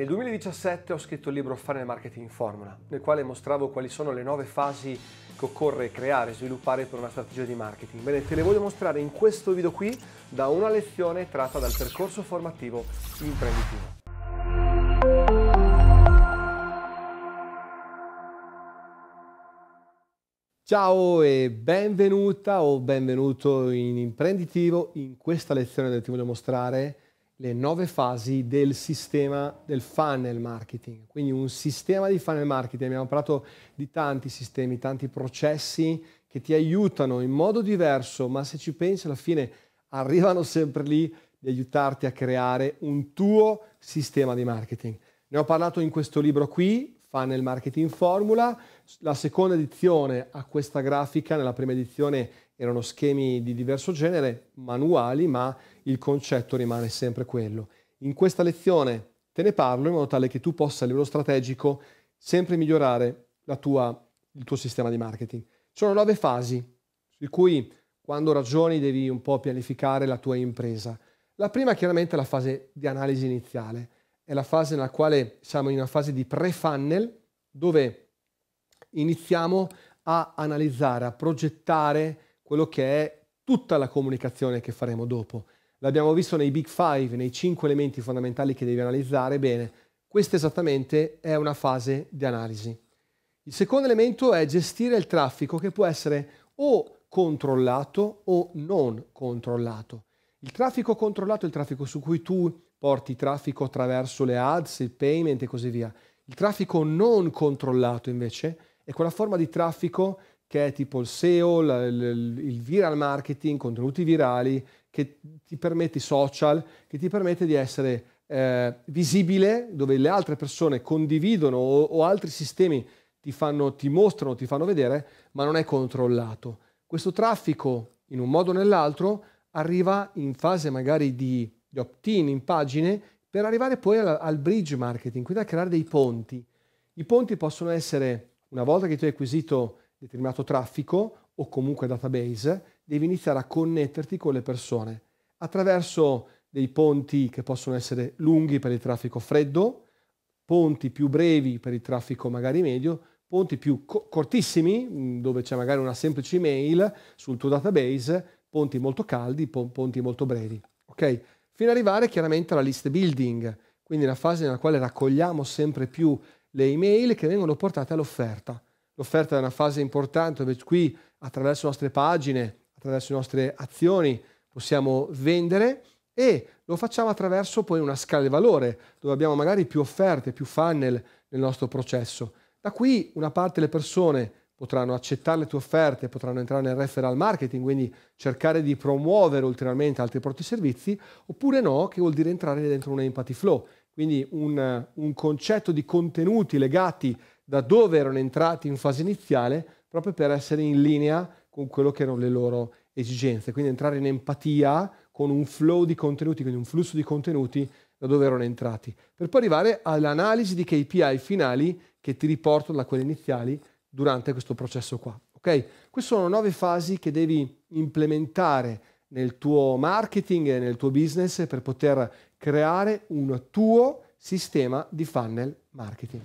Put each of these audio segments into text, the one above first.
Nel 2017 ho scritto il libro Fare Marketing in Formula, nel quale mostravo quali sono le nove fasi che occorre creare e sviluppare per una strategia di marketing. Bene, te le voglio mostrare in questo video qui da una lezione tratta dal percorso formativo imprenditivo. Ciao e benvenuta o benvenuto in Imprenditivo. In questa lezione ti voglio mostrare le nove fasi del sistema del funnel marketing. Quindi un sistema di funnel marketing, abbiamo parlato di tanti sistemi, tanti processi che ti aiutano in modo diverso, ma se ci pensi alla fine arrivano sempre lì di aiutarti a creare un tuo sistema di marketing. Ne ho parlato in questo libro qui, Funnel Marketing Formula. La seconda edizione ha questa grafica, nella prima edizione erano schemi di diverso genere, manuali, ma il concetto rimane sempre quello. In questa lezione te ne parlo in modo tale che tu possa a livello strategico sempre migliorare tua, il tuo sistema di marketing. Ci sono nove fasi, su cui quando ragioni devi un po' pianificare la tua impresa. La prima chiaramente è la fase di analisi iniziale è la fase nella quale siamo in una fase di pre-funnel dove iniziamo a analizzare, a progettare quello che è tutta la comunicazione che faremo dopo. L'abbiamo visto nei Big Five, nei cinque elementi fondamentali che devi analizzare. Bene, questa esattamente è una fase di analisi. Il secondo elemento è gestire il traffico che può essere o controllato o non controllato. Il traffico controllato è il traffico su cui tu porti traffico attraverso le ads, il payment e così via. Il traffico non controllato invece è quella forma di traffico che è tipo il SEO, il viral marketing, contenuti virali, che ti permette i social, che ti permette di essere eh, visibile dove le altre persone condividono o, o altri sistemi ti, fanno, ti mostrano, ti fanno vedere, ma non è controllato. Questo traffico, in un modo o nell'altro, arriva in fase magari di, di opt-in, in pagine, per arrivare poi al, al bridge marketing, quindi a creare dei ponti. I ponti possono essere, una volta che tu hai acquisito determinato traffico o comunque database, devi iniziare a connetterti con le persone attraverso dei ponti che possono essere lunghi per il traffico freddo, ponti più brevi per il traffico magari medio, ponti più co- cortissimi dove c'è magari una semplice email sul tuo database ponti molto caldi, ponti molto brevi, ok? Fino ad arrivare chiaramente alla list building, quindi la fase nella quale raccogliamo sempre più le email che vengono portate all'offerta. L'offerta è una fase importante dove qui attraverso le nostre pagine, attraverso le nostre azioni possiamo vendere e lo facciamo attraverso poi una scala di valore dove abbiamo magari più offerte, più funnel nel nostro processo. Da qui una parte le persone potranno accettare le tue offerte, potranno entrare nel referral marketing, quindi cercare di promuovere ulteriormente altri prodotti e servizi, oppure no, che vuol dire entrare dentro un empathy flow, quindi un, un concetto di contenuti legati da dove erano entrati in fase iniziale, proprio per essere in linea con quello che erano le loro esigenze, quindi entrare in empatia con un flow di contenuti, quindi un flusso di contenuti da dove erano entrati, per poi arrivare all'analisi di KPI finali che ti riportano da quelli iniziali durante questo processo qua. Okay? Queste sono nove fasi che devi implementare nel tuo marketing e nel tuo business per poter creare un tuo sistema di funnel marketing.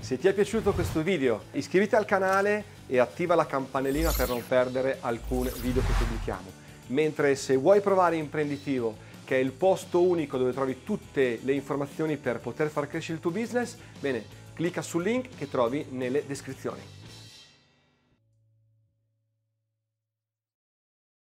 Se ti è piaciuto questo video iscriviti al canale e attiva la campanellina per non perdere alcun video che pubblichiamo. Mentre se vuoi provare Imprenditivo, che è il posto unico dove trovi tutte le informazioni per poter far crescere il tuo business, bene, Clicca sul link che trovi nelle descrizioni.